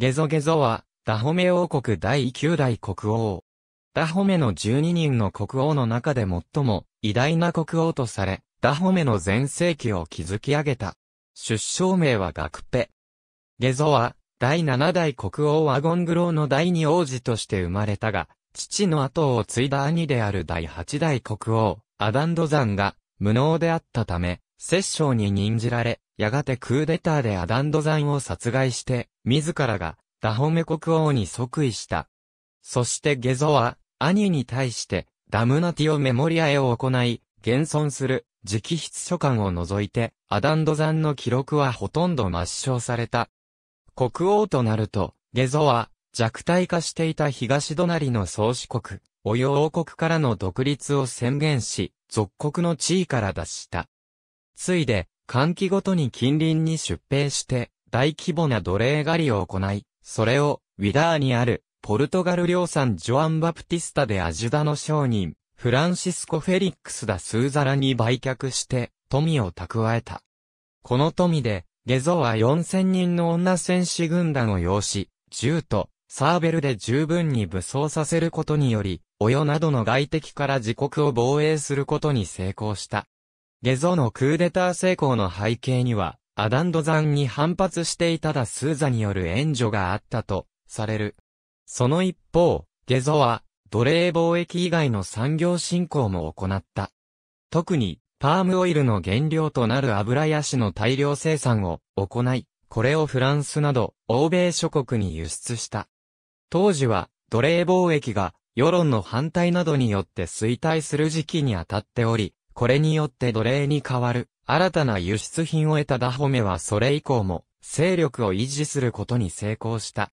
ゲゾゲゾは、ダホメ王国第9代国王。ダホメの12人の国王の中で最も偉大な国王とされ、ダホメの全盛期を築き上げた。出生名はガクペ。ゲゾは、第7代国王ワゴングローの第2王子として生まれたが、父の後を継いだ兄である第8代国王、アダンドザンが無能であったため、摂政に任じられ、やがてクーデターでアダンドザンを殺害して、自らがダホメ国王に即位した。そしてゲゾは、兄に対して、ダムナティオメモリアへを行い、現存する直筆書簡を除いて、アダンド山の記録はほとんど抹消された。国王となると、ゲゾは弱体化していた東隣の宗主国、おヨ王国からの独立を宣言し、属国の地位から脱した。ついで、換気ごとに近隣に出兵して、大規模な奴隷狩りを行い、それを、ウィダーにある、ポルトガル領産ジョアン・バプティスタでアジュダの商人、フランシスコ・フェリックス・ダ・スーザラに売却して、富を蓄えた。この富で、ゲゾは4000人の女戦士軍団を要し、銃と、サーベルで十分に武装させることにより、およなどの外敵から自国を防衛することに成功した。ゲゾのクーデター成功の背景には、アダンドザンに反発していたダスーザによる援助があったと、される。その一方、ゲゾは、奴隷貿易以外の産業振興も行った。特に、パームオイルの原料となる油やしの大量生産を行い、これをフランスなど、欧米諸国に輸出した。当時は、奴隷貿易が、世論の反対などによって衰退する時期にあたっており、これによって奴隷に代わる、新たな輸出品を得たダホメはそれ以降も、勢力を維持することに成功した。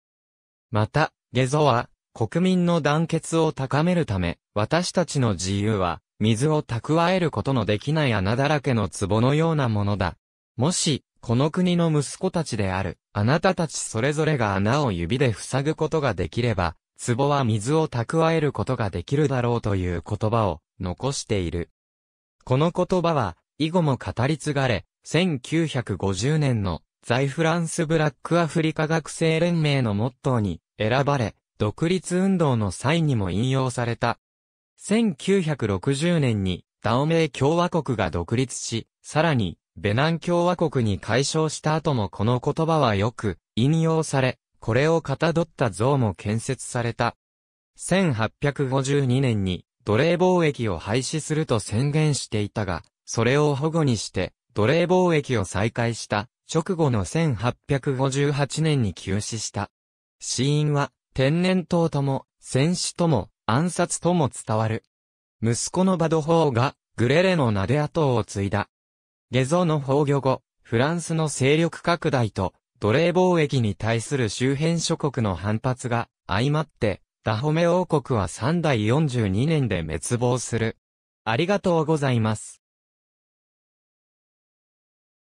また、ゲゾは、国民の団結を高めるため、私たちの自由は、水を蓄えることのできない穴だらけの壺のようなものだ。もし、この国の息子たちである、あなたたちそれぞれが穴を指で塞ぐことができれば、壺は水を蓄えることができるだろうという言葉を残している。この言葉は、以後も語り継がれ、1950年の在フランスブラックアフリカ学生連盟のモットーに選ばれ、独立運動の際にも引用された。1960年にダオメイ共和国が独立し、さらにベナン共和国に解消した後もこの言葉はよく引用され、これをかたどった像も建設された。1852年に奴隷貿易を廃止すると宣言していたが、それを保護にして、奴隷貿易を再開した直後の1858年に休止した。死因は、天然痘とも、戦死とも、暗殺とも伝わる。息子のバドホーが、グレレの名で後を継いだ。下蔵の崩御後、フランスの勢力拡大と、奴隷貿易に対する周辺諸国の反発が、相まって、ダホメ王国は3代42年で滅亡する。ありがとうございます。